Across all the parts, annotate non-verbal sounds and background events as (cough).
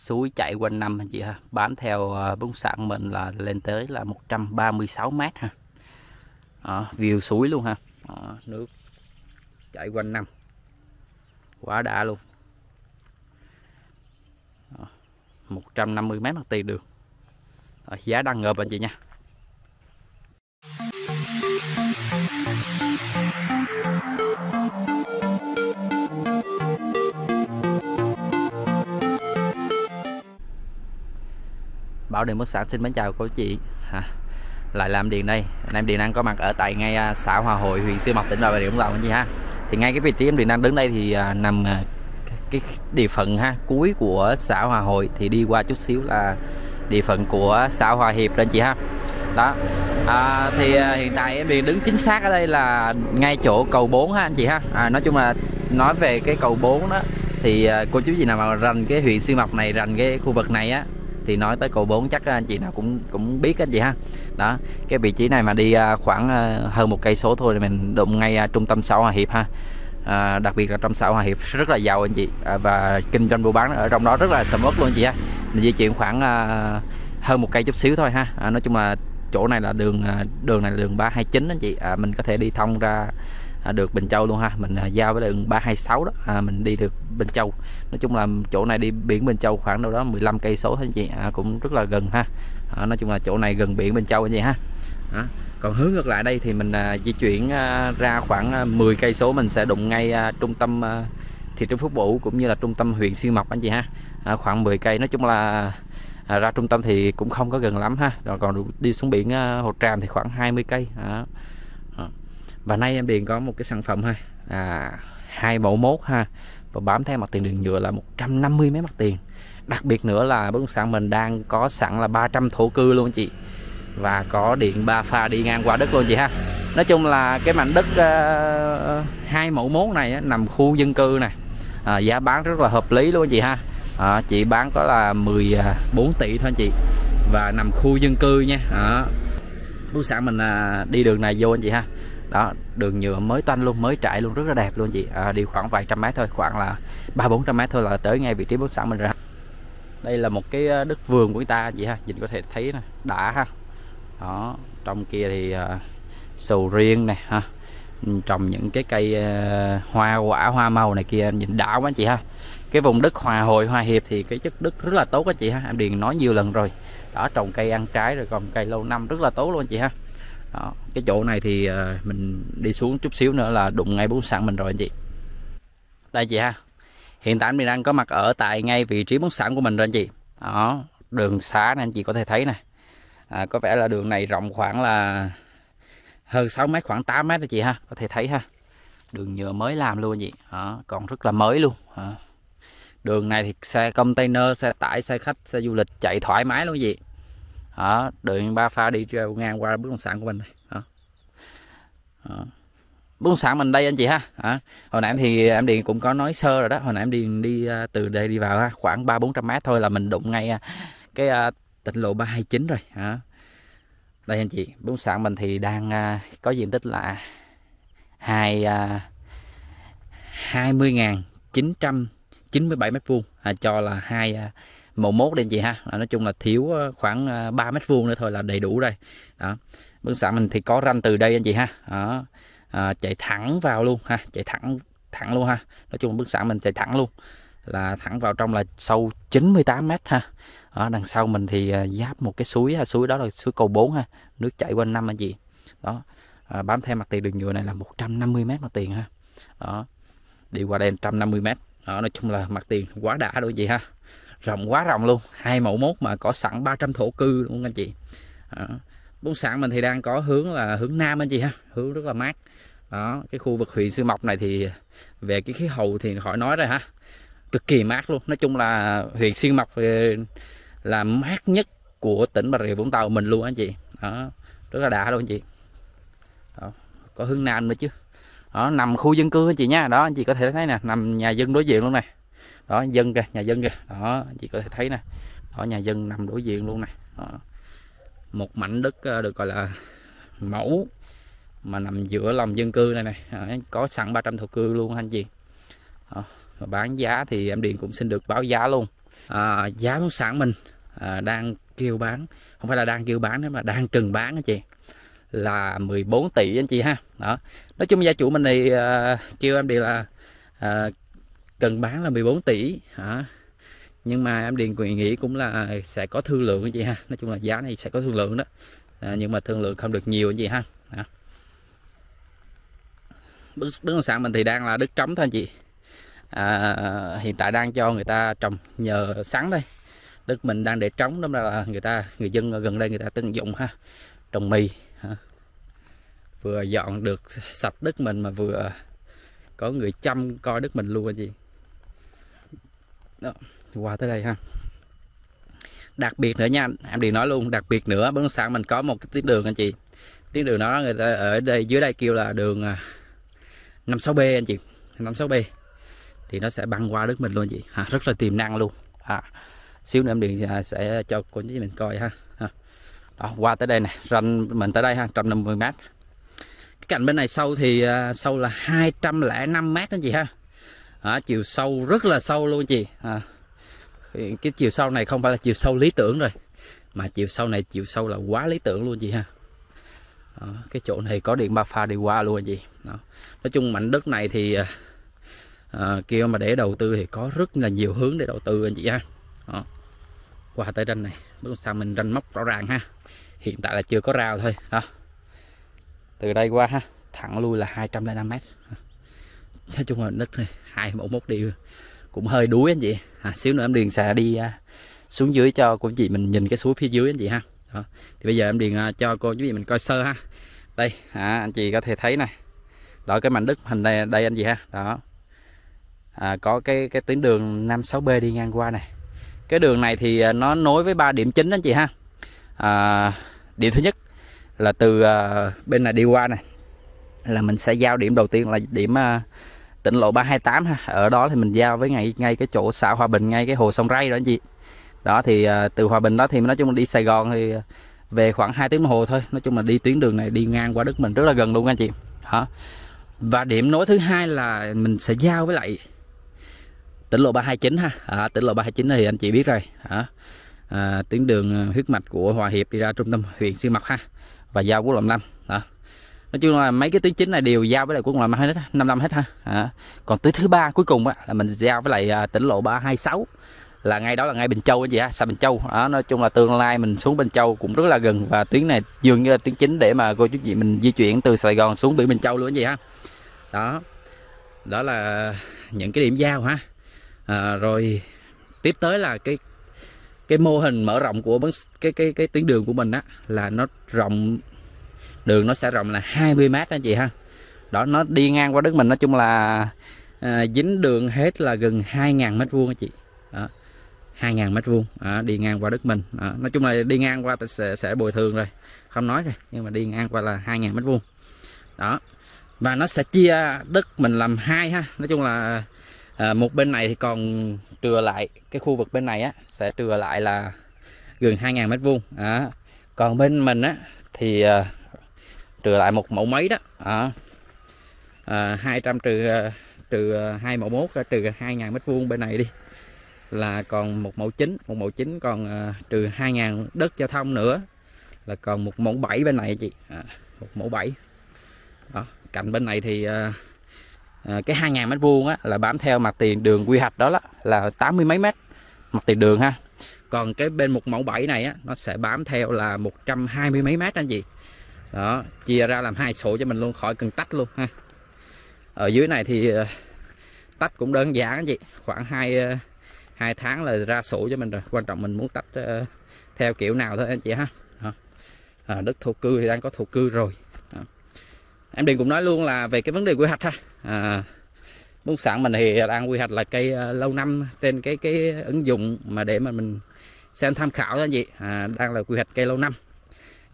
suối chạy quanh năm anh chị ha bán theo ờ, bóng sạn mình là lên tới là 136 mét ha đó, view suối luôn ha đó, nước chạy quanh năm quá đã luôn đó, 150 mét mặt tiền đường đó, giá đang ngợp anh chị nha Bảo Điện Bất Sản xin mến chào cô chị à, Lại làm điện đây Anh em điện đang có mặt ở tại ngay à, xã Hòa Hội huyện Siêu Mộc tỉnh Bà Rịa Vũng Tàu anh chị ha Thì ngay cái vị trí em điện đang đứng đây thì à, nằm à, cái địa phận ha cuối của xã Hòa Hội thì đi qua chút xíu là địa phận của xã Hòa Hiệp đó anh chị ha đó à, thì à, hiện tại em điện đứng chính xác ở đây là ngay chỗ cầu 4 ha anh chị ha à, nói chung là nói về cái cầu 4 đó thì à, cô chú gì nào mà rành cái huyện siêu mộc này rành cái khu vực này á thì nói tới cầu 4 chắc à, anh chị nào cũng cũng biết anh chị ha đó cái vị trí này mà đi à, khoảng à, hơn một cây số thôi thì mình đụng ngay trung tâm xã Hòa Hiệp ha à, đặc biệt là trong xã Hòa Hiệp rất là giàu anh chị à, và kinh doanh buôn bán ở trong đó rất là sầm uất luôn anh chị ha mình di chuyển khoảng hơn một cây chút xíu thôi ha à, nói chung là chỗ này là đường đường này là đường 329 anh chị à, mình có thể đi thông ra À, được Bình Châu luôn ha mình à, giao với đường 326 đó à, mình đi được Bình Châu nói chung là chỗ này đi biển Bình Châu khoảng đâu đó 15 cây số anh chị à, cũng rất là gần ha à, nói chung là chỗ này gần biển Bình Châu anh chị ha à, còn hướng ngược lại đây thì mình à, di chuyển à, ra khoảng 10 à, cây số mình sẽ đụng ngay à, trung tâm à, thị trấn Phước Bủ cũng như là trung tâm huyện Siêu Mộc anh chị ha à, khoảng 10 cây nói chung là à, ra trung tâm thì cũng không có gần lắm ha rồi còn đi xuống biển à, Hồ Tràm thì khoảng 20 cây à và nay em điền có một cái sản phẩm ha à, hai mẫu mốt ha và bám theo mặt tiền đường nhựa là 150 mấy mặt tiền đặc biệt nữa là bất động sản mình đang có sẵn là 300 thổ cư luôn chị và có điện ba pha đi ngang qua đất luôn chị ha nói chung là cái mảnh đất uh, hai mẫu mốt này á, nằm khu dân cư này à, giá bán rất là hợp lý luôn chị ha à, chị bán có là 14 à, tỷ thôi chị và nằm khu dân cư nha à, bất sản mình à, đi đường này vô anh chị ha đó đường nhựa mới toanh luôn mới trải luôn rất là đẹp luôn chị à, đi khoảng vài trăm mét thôi khoảng là ba bốn trăm mét thôi là tới ngay vị trí bốt sẵn mình rồi đây là một cái ờ, đất vườn của người ta vậy ha nhìn có thể thấy nè đã ha đó trong kia thì uh, sầu riêng này ha ừ, trồng những cái cây uh, hoa quả hoa màu này kia nhìn đã quá chị ha cái vùng đất hòa hồi hòa hiệp thì cái chất đất rất là tốt á chị ha em điền nói nhiều lần rồi đó trồng cây ăn trái rồi còn cây lâu năm rất là tốt luôn chị ha đó. cái chỗ này thì ờ, mình đi xuống chút xíu nữa là đụng ngay bún sẵn mình rồi anh chị đây chị ha hiện tại mình đang có mặt ở tại ngay vị trí bún sẵn của mình rồi anh chị đó đường xá này anh chị có thể thấy này à, có vẻ là đường này rộng khoảng là hơn 6 mét khoảng 8 mét rồi chị ha có thể thấy ha đường nhựa mới làm luôn vậy đó, còn rất là mới luôn đường này thì xe container xe tải xe khách xe du lịch chạy thoải mái luôn vậy đó, đường ba pha đi ngang qua bất động sản của mình này. Đó. Đó. bất động sản mình đây anh chị ha đó. hồi nãy thì em điền cũng có nói sơ rồi đó hồi nãy em điền đi à, từ đây đi vào ha. khoảng ba bốn trăm mét thôi là mình đụng ngay à, cái à, tỉnh lộ 329 rồi đó. đây anh chị bất động sản mình thì đang có diện tích là hai hai mươi nghìn chín trăm chín mươi bảy mét vuông cho là hai màu mốt đây anh chị ha à, nói chung là thiếu ờ, khoảng 3 ờ, mét vuông nữa thôi là đầy đủ đây đó bức xã mình thì có ranh từ đây anh chị ha đó. À, chạy thẳng vào luôn ha chạy thẳng thẳng luôn ha nói chung bức xã mình chạy thẳng luôn là thẳng vào trong là sâu 98 mét ha đó, đằng sau mình thì giáp một cái suối ha. suối đó là suối cầu 4 ha nước chảy quanh năm anh chị đó à, bám theo mặt tiền đường nhựa này là 150 mét mặt tiền ha đó đi qua đây 150 mét đó, nói chung là mặt tiền quá đã đôi chị ha rộng quá rộng luôn hai mẫu mốt mà có sẵn 300 thổ cư luôn anh chị đó. bốn sản mình thì đang có hướng là hướng nam anh chị ha hướng rất là mát đó cái khu vực huyện sư mộc này thì về cái khí hậu thì khỏi nói rồi ha cực kỳ mát luôn nói chung là huyện sư mộc là mát nhất của tỉnh bà rịa vũng tàu mình luôn anh chị đó rất là đã luôn anh chị đó. có hướng nam nữa chứ đó nằm khu dân cư anh chị nha đó anh chị có thể thấy nè nằm nhà dân đối diện luôn này đó dân kìa nhà dân kìa đó chị có thể thấy nè đó nhà dân nằm đối diện luôn nè một mảnh đất ờ, được gọi là mẫu mà nằm giữa lòng dân cư này này à, có sẵn 300 thổ cư luôn anh chị à, và bán giá thì em điện cũng xin được báo giá luôn à, giá bất sản mình à, đang kêu bán không phải là đang kêu bán nữa mà đang cần bán anh chị là 14 tỷ anh chị ha đó nói chung gia chủ mình này à, ờ, kêu em điện là à, cần bán là 14 tỷ hả nhưng mà em điền quyền nghĩ cũng là sẽ có thương lượng anh chị ha nói chung là giá này sẽ có thương lượng đó à, nhưng mà thương lượng không được nhiều anh chị ha à. bất động sản mình thì đang là đất trống thôi anh chị à, hiện tại đang cho người ta trồng nhờ sắn đây đất mình đang để trống đó là người ta người dân gần đây người ta tận dụng ha trồng mì ha. vừa dọn được sạch đất mình mà vừa có người chăm coi đất mình luôn anh chị đó, qua tới đây ha đặc biệt nữa nha em điện nói luôn đặc biệt nữa bất động sản mình có một cái tuyến đường anh chị tuyến đường đó người ta ở đây dưới đây kêu là đường 56B à, anh chị 56B thì nó sẽ băng qua đất mình luôn chị à, rất là tiềm năng luôn à, xíu nữa em điện à, sẽ cho cô với mình coi ha à, đó, qua tới đây nè ranh mình tới đây ha 150 mét cái cạnh bên này sâu thì sâu là 205 mét anh chị ha à, chiều sâu rất là sâu luôn chị à, cái chiều sâu này không phải là chiều sâu lý tưởng rồi mà chiều sâu này chiều sâu là quá lý tưởng luôn chị ha đó, cái chỗ này có điện ba pha đi qua luôn chị đó. nói chung mảnh đất này thì à, à kia mà để đầu tư thì có rất là nhiều hướng để đầu tư anh chị ha đó. qua tới ranh này bất động mình ranh móc rõ ràng ha hiện tại là chưa có rào thôi đó. từ đây qua ha thẳng lui là 205 trăm mét nói chung là đất này hai mẫu mốt đi cũng hơi đuối anh chị à, xíu nữa em điền xà đi à, xuống dưới cho cô chị mình nhìn cái suối phía dưới anh chị ha đó. thì bây giờ em điền à, cho cô chú chị mình coi sơ ha đây à, anh chị có thể thấy này đó cái mảnh đất hình đây đây anh chị ha đó à, có cái cái tuyến đường 56B đi ngang qua này cái đường này thì à, nó nối với ba điểm chính anh chị ha à, điểm thứ nhất là từ à, bên này đi qua này là mình sẽ giao điểm đầu tiên là điểm à, tỉnh lộ 328 ha. ở đó thì mình giao với ngay ngay cái chỗ xã Hòa Bình ngay cái hồ sông Ray đó anh chị đó thì à, từ Hòa Bình đó thì nói chung đi Sài Gòn thì về khoảng 2 tiếng đồng hồ thôi nói chung là đi tuyến đường này đi ngang qua đức mình rất là gần luôn anh chị hả và điểm nối thứ hai là mình sẽ giao với lại tỉnh lộ 329 ha à, tỉnh lộ 329 thì anh chị biết rồi hả à, tuyến đường à, huyết mạch của Hòa Hiệp đi ra trung tâm huyện Xuyên Mộc ha và giao quốc lộ 5 đó nói chung là mấy cái tuyến chính này đều giao với lại quốc lộ năm hết ha à. còn tuyến thứ ba cuối cùng á, là mình giao với lại à, tỉnh lộ 326 là ngay đó là ngay Bình Châu anh chị ha, xa Bình Châu. Đó, nói chung là tương lai mình xuống Bình Châu cũng rất là gần và tuyến này dường như là tuyến chính để mà cô chú chị mình di chuyển từ Sài Gòn xuống biển Bình Châu luôn anh chị ha. Đó. Đó là những cái điểm giao ha. À, rồi tiếp tới là cái cái mô hình mở rộng của cái cái cái tuyến đường của mình á là nó rộng đường nó sẽ rộng là 20 mét anh chị ha đó nó đi ngang qua đất mình nói chung là à, dính đường hết là gần 2.000 mét vuông anh chị đó. 2.000 mét vuông đi ngang qua đất mình à, nói chung là đi ngang qua sẽ, sẽ bồi thường rồi không nói rồi nhưng mà đi ngang qua là 2.000 mét vuông đó và nó sẽ chia đất mình làm hai ha nói chung là à, một bên này thì còn trừa lại cái khu vực bên này á sẽ trừa lại là gần 2.000 mét vuông à, còn bên mình á thì à, trừ lại một mẫu mấy đó à, à, 200 trừ trừ à, hai mẫu mốt à, trừ 2.000 mét vuông bên này đi là còn một mẫu chính một mẫu chính còn uh, trừ 2.000 đất giao thông nữa là còn một mẫu bảy bên này chị à, một mẫu bảy đó cạnh bên này thì uh, uh, cái 2.000 mét vuông á là bám theo mặt tiền đường quy hoạch đó, đó là 80 mấy mét mặt tiền đường ha còn cái bên một mẫu bảy này á nó sẽ bám theo là 120 mấy mét anh chị đó chia ra làm hai sổ cho mình luôn khỏi cần tách luôn ha ở dưới này thì ờ, tách cũng đơn giản anh chị khoảng hai ờ, hai tháng là ra sổ cho mình rồi quan trọng mình muốn tách ờ, theo kiểu nào thôi anh chị ha à, đất thổ cư thì đang có thổ cư rồi à. em đình cũng nói luôn là về cái vấn đề quy hoạch ha à, nông sản mình thì đang quy hoạch là cây lâu năm trên cái cái ứng dụng mà để mà mình xem tham khảo đó anh chị à, đang là quy hoạch cây lâu năm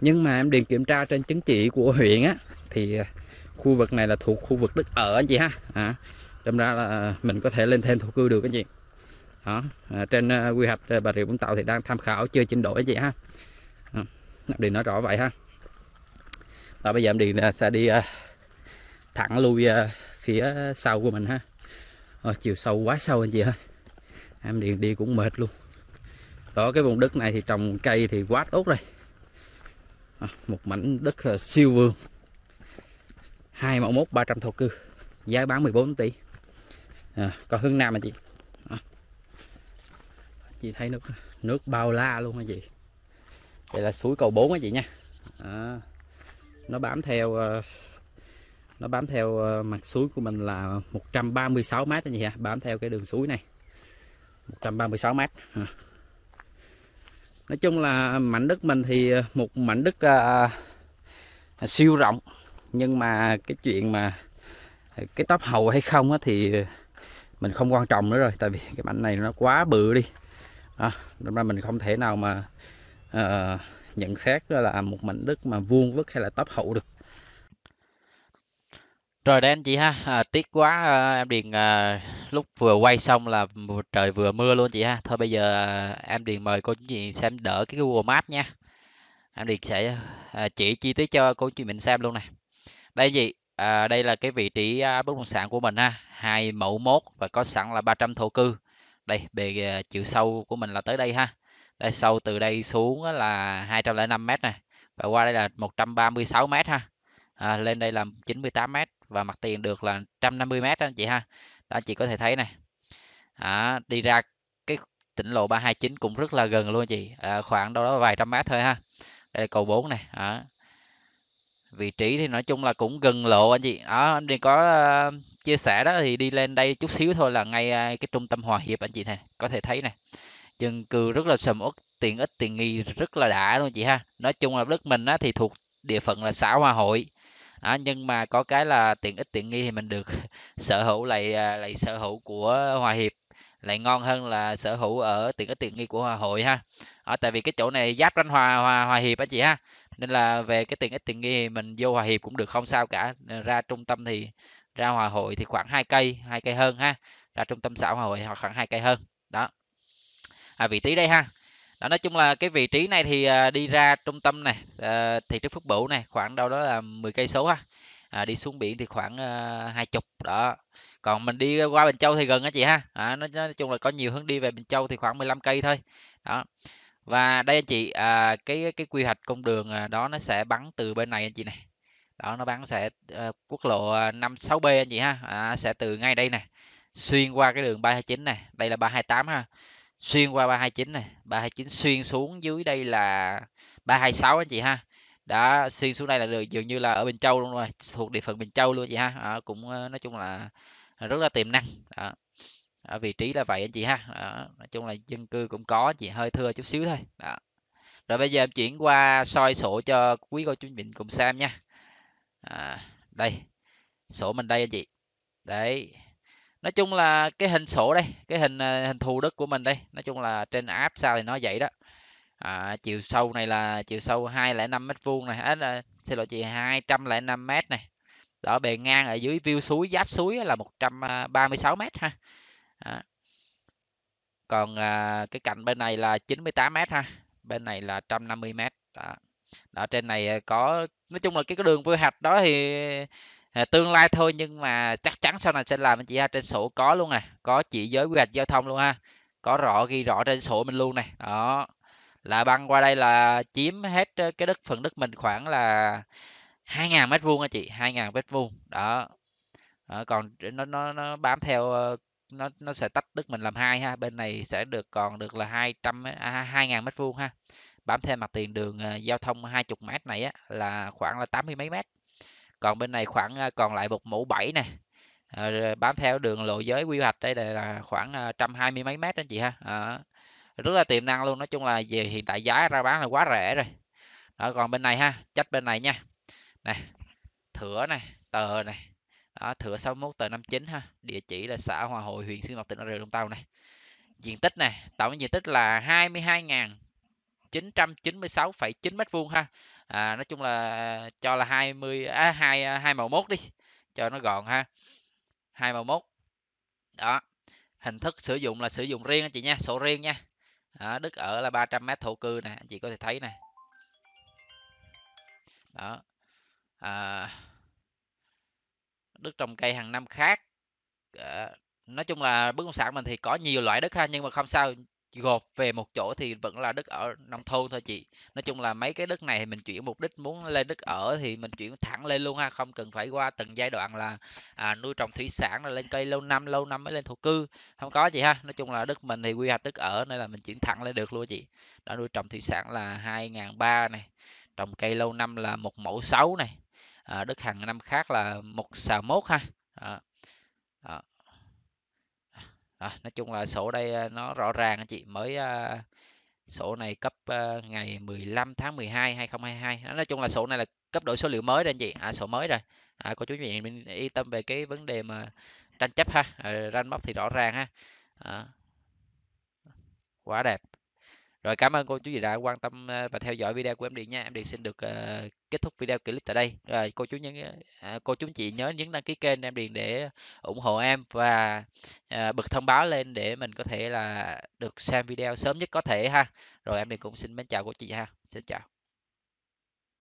nhưng mà em điền kiểm tra trên chứng chỉ của huyện á thì à, khu vực này là thuộc khu vực đất ở anh chị ha à, đâm ra là à, mình có thể lên thêm thổ cư được anh chị đó à, trên à, quy hoạch uh, bà rịa vũng tàu thì đang tham khảo chưa chỉnh đổi anh chị ha à, điền nói rõ vậy ha và bây giờ em điền sẽ đi uh, thẳng lui uh, phía sau của mình ha à, chiều sâu quá sâu anh chị ha em điền đi cũng mệt luôn đó cái vùng đất này thì trồng cây thì quá tốt rồi À, một mảnh đất ờ, siêu vườn hai mẫu mốt 300 thổ cư giá bán 14 tỷ à, còn hướng nam mà chị à, chị thấy nước nước bao la luôn hả chị đây là suối cầu 4 á chị nha à, nó bám theo ờ, nó bám theo ờ, mặt suối của mình là 136 mét chị ha bám theo cái đường suối này 136 mét à nói chung là mảnh đất mình thì ờ, một mảnh đất à, siêu rộng nhưng mà cái chuyện mà cái tóc hầu hay không á, thì mình không quan trọng nữa rồi tại vì cái mảnh này nó quá bự đi đó, nên ra mình không thể nào mà uh, nhận xét là một mảnh đất mà vuông vức hay là tóc hậu được rồi đây anh chị ha, à, tiếc quá à, em Điền à, lúc vừa quay xong là trời vừa mưa luôn chị ha. Thôi bây giờ à, em Điền mời cô chị xem đỡ cái Google Maps nha. Em Điền sẽ à, chỉ chi tiết cho cô chị mình xem luôn này. Đây gì? À, đây là cái vị trí à, bất động sản của mình ha, hai mẫu mốt và có sẵn là 300 thổ cư. Đây bề à, chiều sâu của mình là tới đây ha. Đây sâu từ đây xuống là 205 m này và qua đây là 136 m ha. À, lên đây là 98 mét và mặt tiền được là 150 m đó anh chị ha đó chị có thể thấy này à, đi ra cái tỉnh lộ 329 cũng rất là gần luôn chị à, khoảng đâu đó vài trăm mét thôi ha đây là cầu 4 này à. vị trí thì nói chung là cũng gần lộ anh chị đó à, đi có uh, chia sẻ đó thì đi lên đây chút xíu thôi là ngay uh, cái trung tâm hòa hiệp anh chị này có thể thấy này dân cư rất là sầm uất tiện ích tiện nghi rất là đã luôn chị ha nói chung là đất mình á, thì thuộc địa phận là xã hòa hội à, nhưng mà có cái là tiện ích tiện nghi thì mình được (laughs) sở hữu lại à, lại sở hữu của hòa hiệp lại ngon hơn là sở hữu ở tiện ích tiện nghi của hòa hội ha ở tại vì cái chỗ này giáp ranh hòa hòa hòa hiệp á chị ha nên là về cái tiện ích tiện nghi mình vô hòa hiệp cũng được không sao cả ra trung tâm thì ra hòa hội thì khoảng hai cây hai cây hơn ha ra trung tâm xã hòa hội hoặc khoảng hai cây hơn đó à, vị trí đây ha đó nói chung là cái vị trí này thì à, đi ra trung tâm này à, thị trấn phước bửu này khoảng đâu đó là 10 cây số ha à, đi xuống biển thì khoảng à, hai chục đó còn mình đi qua Bình Châu thì gần á chị ha à, nói, nói chung là có nhiều hướng đi về Bình Châu thì khoảng 15 cây thôi đó và đây anh chị à, cái cái quy hoạch con đường đó nó sẽ bắn từ bên này anh chị này đó nó bắn sẽ à, quốc lộ 56B anh chị ha à, sẽ từ ngay đây nè xuyên qua cái đường 329 này đây là 328 ha xuyên qua 329 này 329 xuyên xuống dưới đây là 326 anh chị ha đã xuyên xuống đây là được dường như là ở Bình Châu luôn rồi thuộc địa phận Bình Châu luôn chị ha à, cũng ờ, nói chung là rất là tiềm năng à, vị trí là vậy anh chị ha à, nói chung là dân cư cũng có chị hơi thưa chút xíu thôi đó. rồi bây giờ em chuyển qua soi sổ cho quý cô chú mình cùng xem nha à, đây sổ mình đây anh chị đấy nói chung là cái hình sổ đây cái hình à, hình thù đất của mình đây nói chung là trên app sao thì nó vậy đó à, chiều sâu này là chiều sâu 205 mét vuông này à, xin lỗi chị 205 mét này đó bề ngang ở dưới view suối giáp suối là 136 à, mét ha à. còn à, cái cạnh bên này là 98 mét ha bên này là 150 mét đó. đó trên này à, có nói chung là cái đường quy hạch đó thì À, tương lai thôi nhưng mà chắc chắn sau này sẽ làm anh chị ha trên sổ có luôn này có chỉ giới quy hoạch giao thông luôn ha có rõ ghi rõ trên sổ mình luôn này đó là băng qua đây là chiếm hết ờ, cái đất phần đất mình khoảng là 2.000 mét vuông anh chị 2.000 mét vuông đó. đó còn nó nó nó bám theo ờ, nó nó sẽ tách đất mình làm hai ha bên này sẽ được còn được là 200 à, 2.000 mét vuông ha bám theo mặt tiền đường ờ, giao thông 20 mét này á, là khoảng là 80 mấy mét còn bên này khoảng à, còn lại một mũ 7 nè ờ, bám theo đường lộ giới quy hoạch đây là khoảng 120 à, mấy mét đó chị ha à, rất là tiềm năng luôn nói chung là về hiện tại giá ra bán là quá rẻ rồi đó, còn bên này ha chắc bên này nha này thửa này tờ này đó, thửa 61 tờ 59 ha địa chỉ là xã Hòa Hội huyện Xuyên Mộc tỉnh Bà Rịa Vũng Tàu này diện tích này tổng diện tích là 22.000 996,9 mét vuông ha à, nói chung là cho là 20 à, 2 2 à, màu mốt đi cho nó gọn ha 2 màu mốt đó hình thức sử dụng là sử dụng riêng anh chị nha sổ riêng nha đó, Đức ở là 300 mét thổ cư nè anh chị có thể thấy nè đó à, đất trồng cây hàng năm khác à, nói chung là bất động sản mình thì có nhiều loại đất ha nhưng mà không sao gộp về một chỗ thì vẫn là đất ở nông thôn thôi chị nói chung là mấy cái đất này mình chuyển mục đích muốn lên đất ở thì mình chuyển thẳng lên luôn ha không cần phải qua từng giai đoạn là à, nuôi trồng thủy sản rồi lên cây lâu năm lâu năm mới lên thổ cư không có chị ha nói chung là đất mình thì quy hoạch đất ở nên là mình chuyển thẳng lên được luôn chị đó nuôi trồng thủy sản là hai ngàn ba này trồng cây lâu năm là một mẫu sáu này à, đất hàng năm khác là một xà mốt ha à, à, à, nói chung là sổ đây à, nó rõ ràng anh chị mới à, sổ này cấp à, ngày 15 tháng 12 2022 nói chung là sổ này là cấp đổi số liệu mới rồi anh chị à sổ mới rồi à, cô chú chị mình yên tâm về cái vấn đề mà tranh chấp ha à, ranh móc thì rõ ràng ha à, quá đẹp rồi cảm ơn cô chú gì đã quan tâm ờ, và theo dõi video của em đi nha em đi xin được uh, kết thúc video clip tại đây rồi cô chú những uh, à, cô chú chị nhớ nhấn đăng ký kênh em điền để ủng hộ em và uh, bật thông báo lên để mình có thể là được xem video sớm nhất có thể ha rồi em điền cũng xin mến chào cô chị ha xin chào